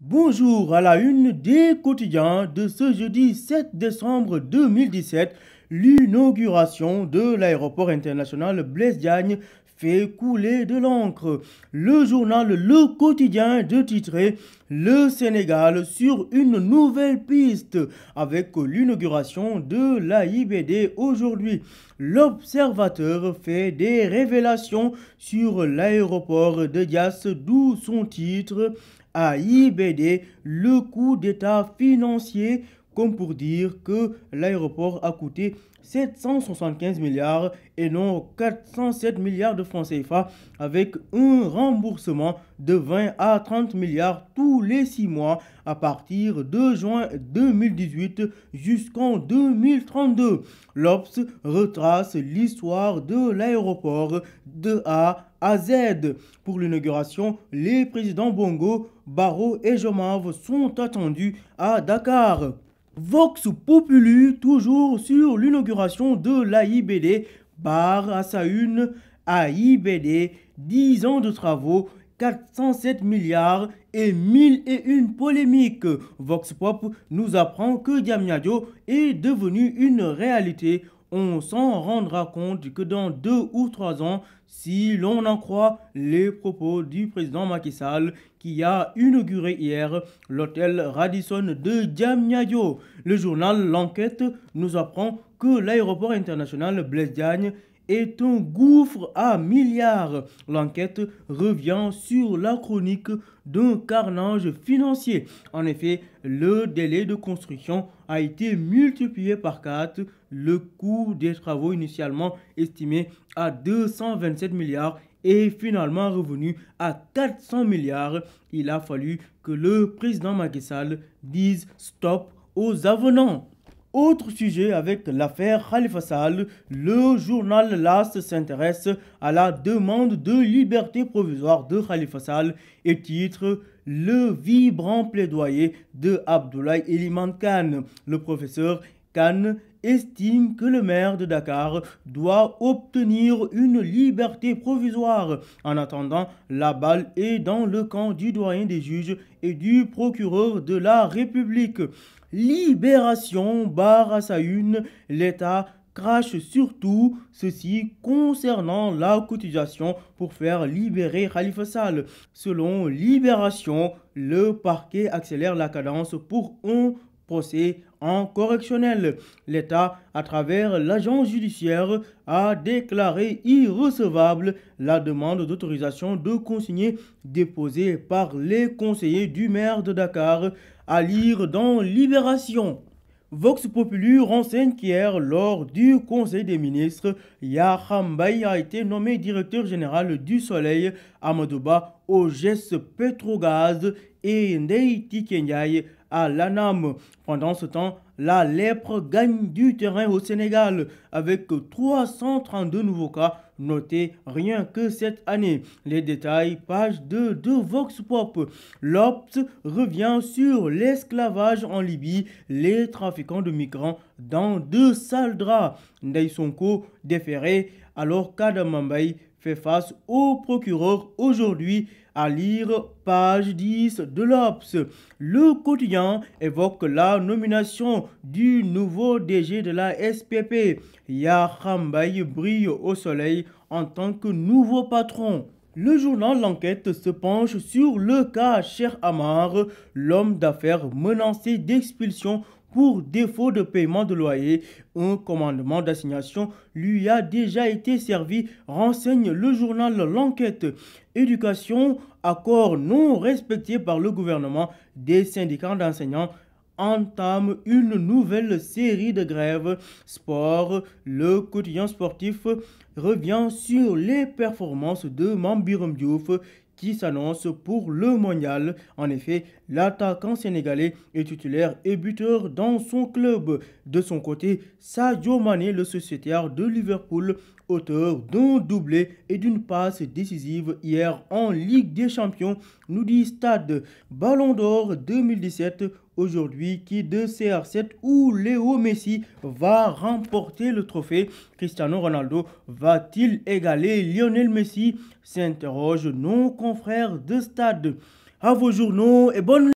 Bonjour à la une des quotidiens de ce jeudi 7 décembre 2017 l'inauguration de l'aéroport international Blaise Diagne fait couler de l'encre. Le journal Le Quotidien de titrer Le Sénégal sur une nouvelle piste avec l'inauguration de l'AIBD aujourd'hui. L'observateur fait des révélations sur l'aéroport de Dias, d'où son titre AIBD, le coup d'état financier comme pour dire que l'aéroport a coûté 775 milliards et non 407 milliards de francs CFA avec un remboursement de 20 à 30 milliards tous les 6 mois à partir de juin 2018 jusqu'en 2032. L'OPS retrace l'histoire de l'aéroport de A à Z. Pour l'inauguration, les présidents Bongo, Barreau et Jomav sont attendus à Dakar. Vox Populi, toujours sur l'inauguration de l'AIBD, Bar à sa une AIBD, 10 ans de travaux, 407 milliards et 1001 polémiques. Vox Pop nous apprend que Diamniadio est devenu une réalité on s'en rendra compte que dans deux ou trois ans, si l'on en croit les propos du président Macky Sall qui a inauguré hier l'hôtel Radisson de Diamniadio. Le journal L'Enquête nous apprend que l'aéroport international Blaise Diagne est un gouffre à milliards. L'enquête revient sur la chronique d'un carnage financier. En effet, le délai de construction a été multiplié par 4. Le coût des travaux initialement estimé à 227 milliards est finalement revenu à 400 milliards. Il a fallu que le président Macky dise stop aux avenants. Autre sujet avec l'affaire Khalifa Sall, le journal Last s'intéresse à la demande de liberté provisoire de Khalifa Sall et titre le vibrant plaidoyer de Abdoulaye Eliman Khan. Le professeur Khan estime que le maire de Dakar doit obtenir une liberté provisoire. En attendant, la balle est dans le camp du doyen des juges et du procureur de la République. Libération barre à sa une l'État crache surtout ceci concernant la cotisation pour faire libérer Khalifa Sall. Selon Libération, le parquet accélère la cadence pour 11 procès en correctionnel. L'État, à travers l'agence judiciaire, a déclaré irrecevable la demande d'autorisation de consigner déposée par les conseillers du maire de Dakar à lire dans Libération. Vox Populi renseigne qu'hier, lors du Conseil des ministres, Yahambay a été nommé directeur général du Soleil, à Amadouba, au geste Petrogaz et Neiti Kenyai à l'ANAM. Pendant ce temps, la lèpre gagne du terrain au Sénégal avec 332 nouveaux cas notés rien que cette année. Les détails, page 2 de Vox Pop. L'OPS revient sur l'esclavage en Libye, les trafiquants de migrants dans deux sales draps. Ndaisonko déféré alors qu'Adamambay fait face au procureur aujourd'hui à lire page 10 de l'Obs. Le quotidien évoque la nomination du nouveau DG de la SPP. Yahambaye brille au soleil en tant que nouveau patron. Le journal L'Enquête se penche sur le cas Cher Amar, l'homme d'affaires menacé d'expulsion pour défaut de paiement de loyer. Un commandement d'assignation lui a déjà été servi, renseigne le journal L'Enquête. Éducation, accord non respecté par le gouvernement des syndicats d'enseignants entame une nouvelle série de grèves. Sport, le quotidien sportif revient sur les performances de Mambirum Diouf qui s'annonce pour le mondial. En effet, l'attaquant sénégalais est titulaire et buteur dans son club. De son côté, Sadio Mané, le sociétaire de Liverpool, auteur d'un doublé et d'une passe décisive hier en Ligue des Champions, nous dit Stade Ballon d'Or 2017 aujourd'hui qui de CR7 ou Léo Messi va remporter le trophée. Cristiano Ronaldo va-t-il égaler Lionel Messi s'interroge nos confrères de stade. À vos journaux et bonne